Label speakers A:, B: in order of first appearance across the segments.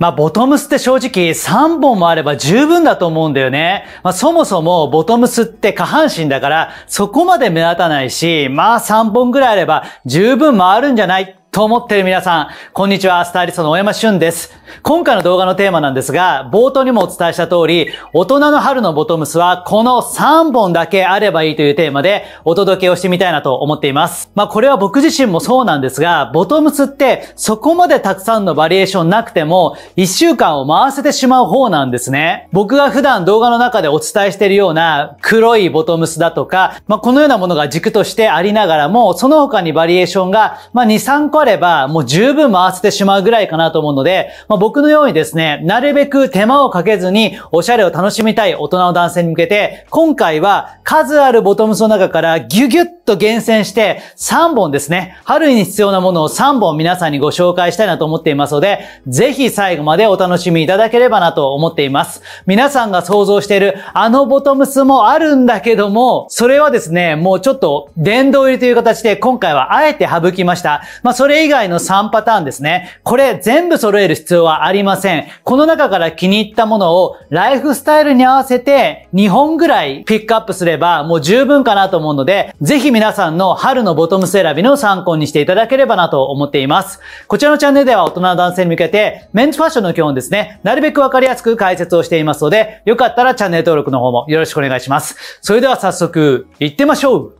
A: まあ、ボトムスって正直3本もあれば十分だと思うんだよね。まあ、そもそもボトムスって下半身だからそこまで目立たないし、まあ3本ぐらいあれば十分回るんじゃないと思っている皆さん、こんにちは、スタイリストの大山俊です。今回の動画のテーマなんですが、冒頭にもお伝えした通り、大人の春のボトムスはこの3本だけあればいいというテーマでお届けをしてみたいなと思っています。まあこれは僕自身もそうなんですが、ボトムスってそこまでたくさんのバリエーションなくても、1週間を回せてしまう方なんですね。僕が普段動画の中でお伝えしているような黒いボトムスだとか、まあこのようなものが軸としてありながらも、その他にバリエーションが、まあ2、3個張ればもう十分回せてしまうぐらいかなと思うので、まあ、僕のようにですね、なるべく手間をかけずにおしゃれを楽しみたい大人の男性に向けて、今回は数あるボトムスの中からギュギュッと厳選して3本ですね、春に必要なものを3本皆さんにご紹介したいなと思っていますので、ぜひ最後までお楽しみいただければなと思っています。皆さんが想像しているあのボトムスもあるんだけども、それはですね、もうちょっと殿堂入りという形で今回はあえて省きました。まあそれれ以外の3パターンですね。これ全部揃える必要はありません。この中から気に入ったものをライフスタイルに合わせて2本ぐらいピックアップすればもう十分かなと思うので、ぜひ皆さんの春のボトムス選びの参考にしていただければなと思っています。こちらのチャンネルでは大人の男性に向けてメンズファッションの基本ですね、なるべくわかりやすく解説をしていますので、よかったらチャンネル登録の方もよろしくお願いします。それでは早速、行ってましょう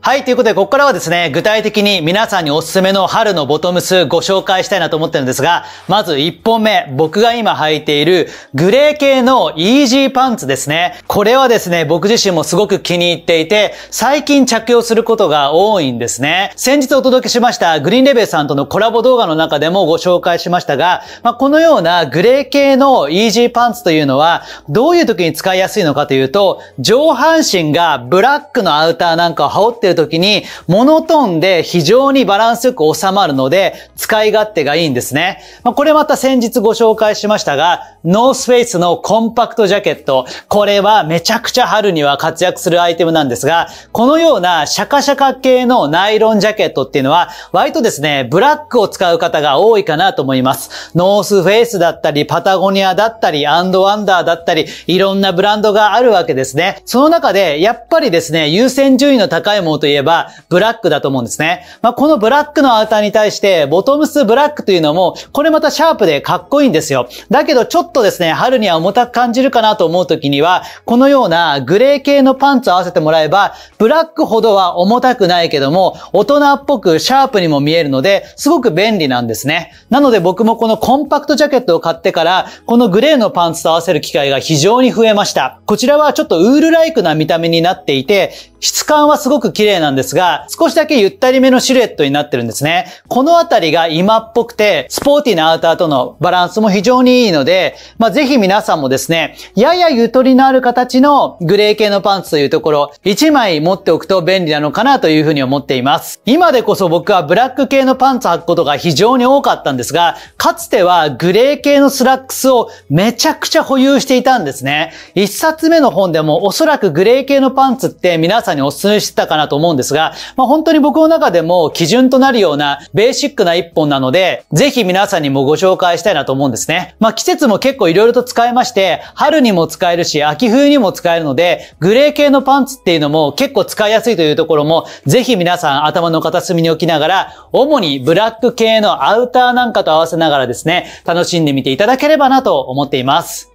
A: はい、ということで、ここからはですね、具体的に皆さんにおすすめの春のボトムスご紹介したいなと思ってるんですが、まず1本目、僕が今履いているグレー系のイージーパンツですね。これはですね、僕自身もすごく気に入っていて、最近着用することが多いんですね。先日お届けしましたグリーンレベルさんとのコラボ動画の中でもご紹介しましたが、まあ、このようなグレー系のイージーパンツというのは、どういう時に使いやすいのかというと、上半身がブラックのアウターなんかを羽織っててる時に、モノトーンで非常にバランスよく収まるので、使い勝手がいいんですね。まあ、これまた先日ご紹介しましたが、ノースフェイスのコンパクトジャケット。これはめちゃくちゃ春には活躍するアイテムなんですが、このようなシャカシャカ系のナイロンジャケットっていうのは、割とですね、ブラックを使う方が多いかなと思います。ノースフェイスだったり、パタゴニアだったり、アンドワンダーだったり、いろんなブランドがあるわけですね。その中で、やっぱりですね、優先順位の高いものといえば、ブラックだと思うんですね。まあ、このブラックのアウターに対して、ボトムスブラックというのも、これまたシャープでかっこいいんですよ。だけどちょっとですね、春には重たく感じるかなと思う時には、このようなグレー系のパンツを合わせてもらえば、ブラックほどは重たくないけども、大人っぽくシャープにも見えるので、すごく便利なんですね。なので僕もこのコンパクトジャケットを買ってから、このグレーのパンツと合わせる機会が非常に増えました。こちらはちょっとウールライクな見た目になっていて、質感はすごく綺麗なんですが、少しだけゆったりめのシルエットになってるんですね。このあたりが今っぽくて、スポーティーなアウターとのバランスも非常にいいので、まあ、ぜひ皆さんもですね、ややゆとりのある形のグレー系のパンツというところ、1枚持っておくと便利なのかなというふうに思っています。今でこそ僕はブラック系のパンツ履くことが非常に多かったんですが、かつてはグレー系のスラックスをめちゃくちゃ保有していたんですね。1冊目の本でもおそらくグレー系のパンツって皆さんさんにお勧めしてたかなと思うんですが、まあ、本当に僕の中でも基準となるようなベーシックな一本なので、ぜひ皆さんにもご紹介したいなと思うんですね。まあ、季節も結構色々と使えまして、春にも使えるし、秋冬にも使えるので、グレー系のパンツっていうのも結構使いやすいというところも、ぜひ皆さん頭の片隅に置きながら、主にブラック系のアウターなんかと合わせながらですね、楽しんでみていただければなと思っています。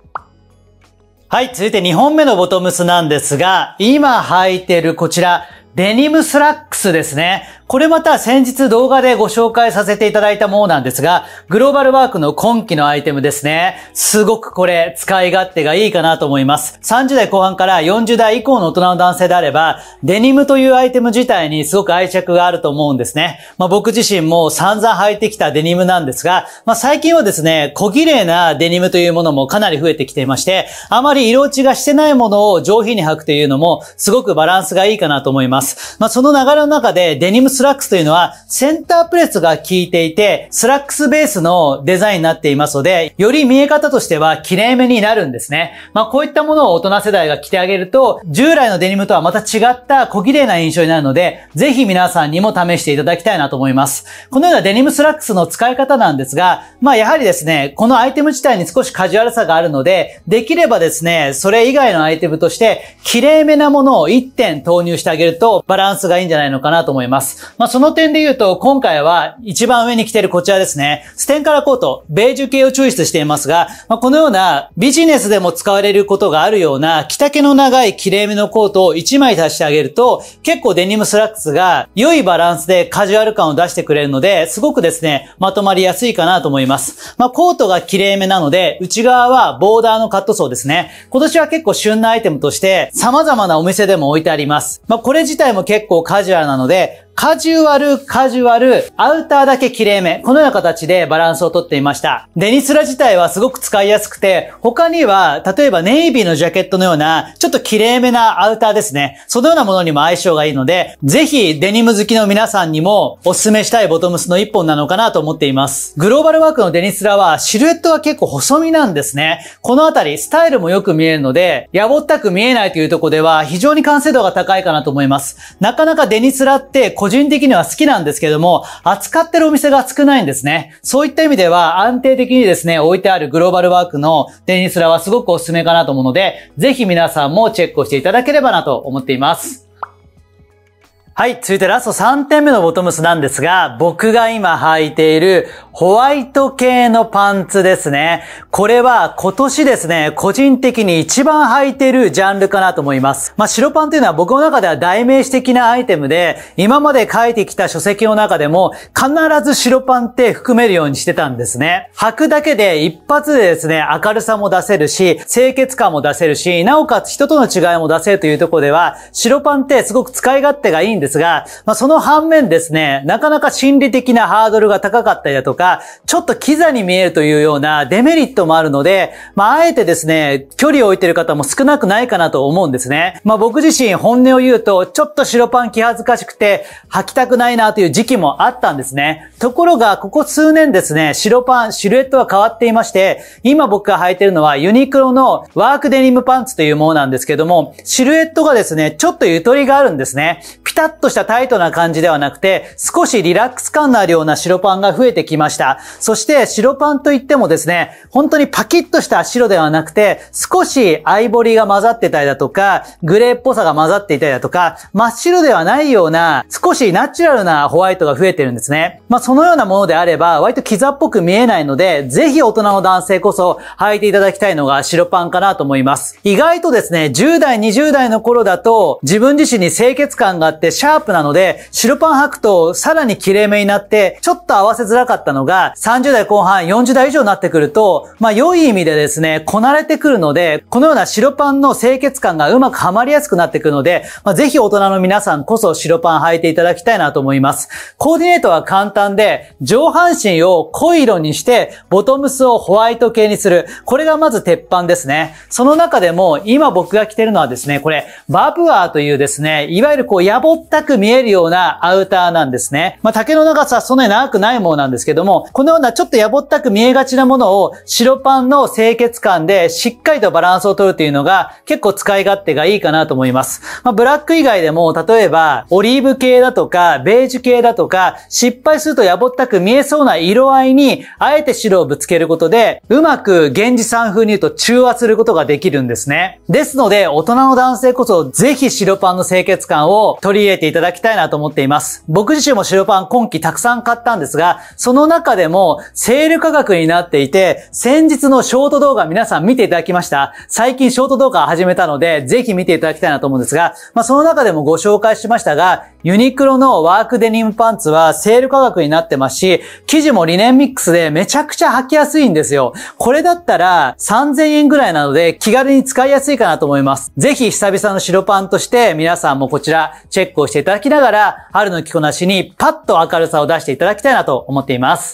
A: はい、続いて2本目のボトムスなんですが、今履いてるこちら、デニムスラックスですね。これまた先日動画でご紹介させていただいたものなんですが、グローバルワークの今期のアイテムですね。すごくこれ使い勝手がいいかなと思います。30代後半から40代以降の大人の男性であれば、デニムというアイテム自体にすごく愛着があると思うんですね。まあ僕自身も散々履いてきたデニムなんですが、まあ最近はですね、小綺麗なデニムというものもかなり増えてきていまして、あまり色落ちがしてないものを上品に履くというのもすごくバランスがいいかなと思います。。まあ、その流れの中でデニムスラックスというのはセンタープレスが効いていて、スラックスベースのデザインになっていますので、より見え方としては綺麗めになるんですね。まあ、こういったものを大人世代が着てあげると、従来のデニムとはまた違った小綺麗な印象になるので、ぜひ皆さんにも試していただきたいなと思います。このようなデニムスラックスの使い方なんですが、まあ、やはりですね、このアイテム自体に少しカジュアルさがあるので、できればですね、それ以外のアイテムとして、綺麗めなものを1点投入してあげると、バランスがいいんじゃないのかなと思います。まあ、その点で言うと、今回は一番上に来てるこちらですね。ステンカラコート、ベージュ系をチョイスしていますが、まあ、このようなビジネスでも使われることがあるような、着丈の長い綺れめのコートを1枚足してあげると、結構デニムスラックスが良いバランスでカジュアル感を出してくれるので、すごくですね、まとまりやすいかなと思います。まあ、コートが綺れめなので、内側はボーダーのカットソーですね。今年は結構旬なアイテムとして、様々なお店でも置いてあります。まあ、これ自体体も結構カジュアルなので、カジュアル、カジュアル、アウターだけ綺麗め。このような形でバランスをとっていました。デニスラ自体はすごく使いやすくて、他には、例えばネイビーのジャケットのような、ちょっと綺麗めなアウターですね。そのようなものにも相性がいいので、ぜひデニム好きの皆さんにもお勧めしたいボトムスの一本なのかなと思っています。グローバルワークのデニスラはシルエットは結構細身なんですね。このあたり、スタイルもよく見えるので、やぼったく見えないというとこでは非常に完成度が高いかなと思います。なかなかデニスラって個人的には好きなんですけども、扱ってるお店が少ないんですね。そういった意味では、安定的にですね、置いてあるグローバルワークのテニスラはすごくおすすめかなと思うので、ぜひ皆さんもチェックをしていただければなと思っています。はい、続いてラスト3点目のボトムスなんですが、僕が今履いているホワイト系のパンツですね。これは今年ですね、個人的に一番履いてるジャンルかなと思います。まあ、白パンっていうのは僕の中では代名詞的なアイテムで、今まで書いてきた書籍の中でも必ず白パンって含めるようにしてたんですね。履くだけで一発でですね、明るさも出せるし、清潔感も出せるし、なおかつ人との違いも出せるというところでは、白パンってすごく使い勝手がいいんですが、まあ、その反面ですね、なかなか心理的なハードルが高かったりだとか、か、ちょっとキザに見えるというようなデメリットもあるので、まあ、あえてですね、距離を置いてる方も少なくないかなと思うんですね。まあ、僕自身本音を言うと、ちょっと白パン気恥ずかしくて、履きたくないなという時期もあったんですね。ところが、ここ数年ですね、白パン、シルエットは変わっていまして、今僕が履いてるのはユニクロのワークデニムパンツというものなんですけども、シルエットがですね、ちょっとゆとりがあるんですね。ピタッとしたタイトな感じではなくて、少しリラックス感のあるような白パンが増えてきました。した。そして白パンといってもですね、本当にパキッとした白ではなくて、少しアイボリーが混ざってたりだとか、グレーっぽさが混ざっていたりだとか、真っ白ではないような、少しナチュラルなホワイトが増えてるんですね。まあ、そのようなものであれば、割とキザっぽく見えないので、ぜひ大人の男性こそ履いていただきたいのが白パンかなと思います。意外とですね、10代、20代の頃だと、自分自身に清潔感があってシャープなので、白パン履くとさらに綺麗めになって、ちょっと合わせづらかったのが、30代後半、40代以上になってくると、まあ、良い意味でですね、こなれてくるので、このような白パンの清潔感がうまくはまりやすくなってくるので、まあ、ぜひ大人の皆さんこそ白パン履いていただきたいなと思います。コーディネートは簡単で、上半身を濃い色にして、ボトムスをホワイト系にする。これがまず鉄板ですね。その中でも、今僕が着てるのはですね、これ、バブアーというですね、いわゆるこう、やぼったく見えるようなアウターなんですね。まあ、丈の長さはそんなに長くないものなんですけども、も、このようなちょっとやぼったく見えがちなものを白パンの清潔感でしっかりとバランスを取るというのが結構使い勝手がいいかなと思います。まあ、ブラック以外でも、例えばオリーブ系だとか、ベージュ系だとか、失敗するとやぼったく見えそうな色合いに、あえて白をぶつけることで、うまく源氏さん風に言うと中和することができるんですね。ですので、大人の男性こそぜひ白パンの清潔感を取り入れていただきたいなと思っています。僕自身も白パン今季たくさん買ったんですが、その中中でも、セール価格になっていて、先日のショート動画皆さん見ていただきました。最近ショート動画始めたので、ぜひ見ていただきたいなと思うんですが、まあ、その中でもご紹介しましたが、ユニクロのワークデニムパンツはセール価格になってますし、生地もリネンミックスでめちゃくちゃ履きやすいんですよ。これだったら3000円ぐらいなので気軽に使いやすいかなと思います。ぜひ久々の白パンとして皆さんもこちらチェックをしていただきながら、春の着こなしにパッと明るさを出していただきたいなと思っています。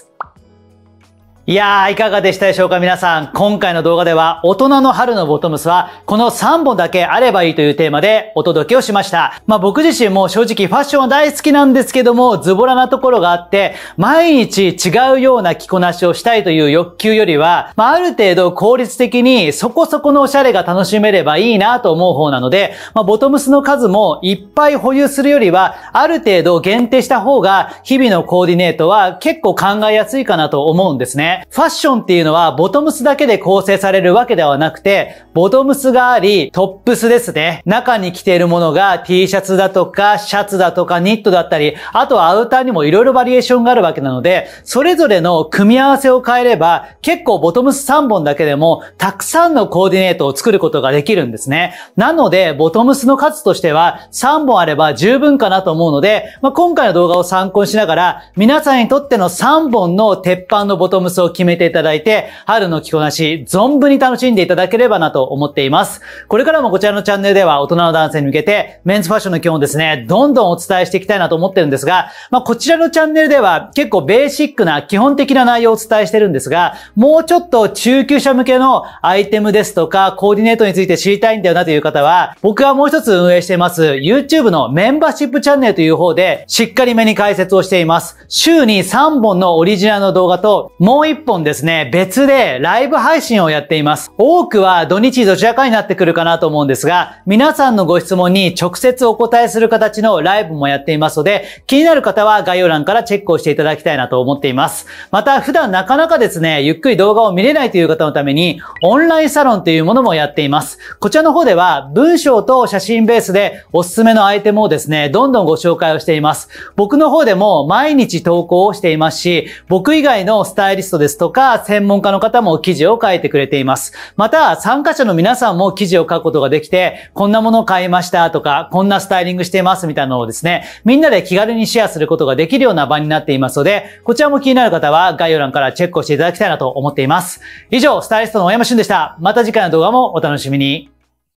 A: いやー、いかがでしたでしょうか皆さん。今回の動画では、大人の春のボトムスは、この3本だけあればいいというテーマでお届けをしました。まあ僕自身も正直ファッションは大好きなんですけども、ズボラなところがあって、毎日違うような着こなしをしたいという欲求よりは、まあある程度効率的にそこそこのおしゃれが楽しめればいいなと思う方なので、まあボトムスの数もいっぱい保有するよりは、ある程度限定した方が、日々のコーディネートは結構考えやすいかなと思うんですね。ファッションっていうのはボトムスだけで構成されるわけではなくて、ボトムスがあり、トップスですね。中に着ているものが T シャツだとか、シャツだとか、ニットだったり、あとはアウターにも色々バリエーションがあるわけなので、それぞれの組み合わせを変えれば、結構ボトムス3本だけでも、たくさんのコーディネートを作ることができるんですね。なので、ボトムスの数としては、3本あれば十分かなと思うので、まあ、今回の動画を参考にしながら、皆さんにとっての3本の鉄板のボトムススを決めていただいて、春の着こなし、存分に楽しんでいただければなと思っています。これからもこちらのチャンネルでは、大人の男性に向けて、メンズファッションの基本をですね、どんどんお伝えしていきたいなと思ってるんですが、まあ、こちらのチャンネルでは、結構ベーシックな基本的な内容をお伝えしてるんですが、もうちょっと中級者向けのアイテムですとか、コーディネートについて知りたいんだよなという方は、僕はもう一つ運営しています、YouTube のメンバーシップチャンネルという方で、しっかりめに解説をしています。週に3本のオリジナルの動画と、もうう一本ですね、別でライブ配信をやっています。多くは土日どちらかになってくるかなと思うんですが、皆さんのご質問に直接お答えする形のライブもやっていますので、気になる方は概要欄からチェックをしていただきたいなと思っています。また、普段なかなかですね、ゆっくり動画を見れないという方のために、オンラインサロンというものもやっています。こちらの方では、文章と写真ベースでおすすめのアイテムをですね、どんどんご紹介をしています。僕の方でも毎日投稿をしていますし、僕以外のスタイリストですとか、専門家の方も記事を書いてくれています。また、参加者の皆さんも記事を書くことができて、こんなものを買いましたとか、こんなスタイリングしていますみたいなのをですね、みんなで気軽にシェアすることができるような場になっていますので、こちらも気になる方は概要欄からチェックをしていただきたいなと思っています。以上、スタイリストの大山俊でした。また次回の動画もお楽しみに。